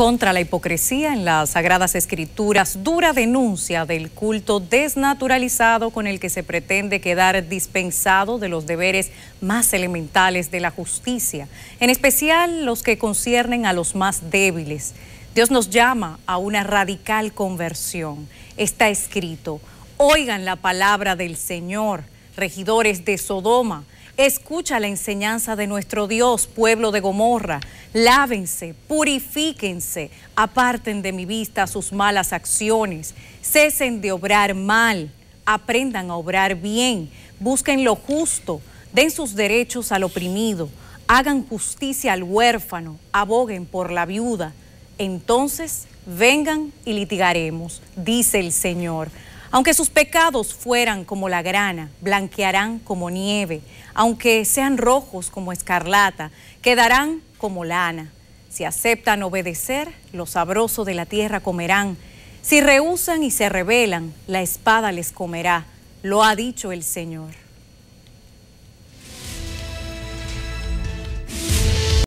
contra la hipocresía en las Sagradas Escrituras, dura denuncia del culto desnaturalizado con el que se pretende quedar dispensado de los deberes más elementales de la justicia, en especial los que conciernen a los más débiles. Dios nos llama a una radical conversión. Está escrito, oigan la palabra del Señor, regidores de Sodoma Escucha la enseñanza de nuestro Dios, pueblo de Gomorra. Lávense, purifíquense, aparten de mi vista sus malas acciones, cesen de obrar mal, aprendan a obrar bien, busquen lo justo, den sus derechos al oprimido, hagan justicia al huérfano, aboguen por la viuda. Entonces vengan y litigaremos, dice el Señor. Aunque sus pecados fueran como la grana, blanquearán como nieve. Aunque sean rojos como escarlata, quedarán como lana. Si aceptan obedecer, los sabrosos de la tierra comerán. Si rehusan y se rebelan, la espada les comerá. Lo ha dicho el Señor.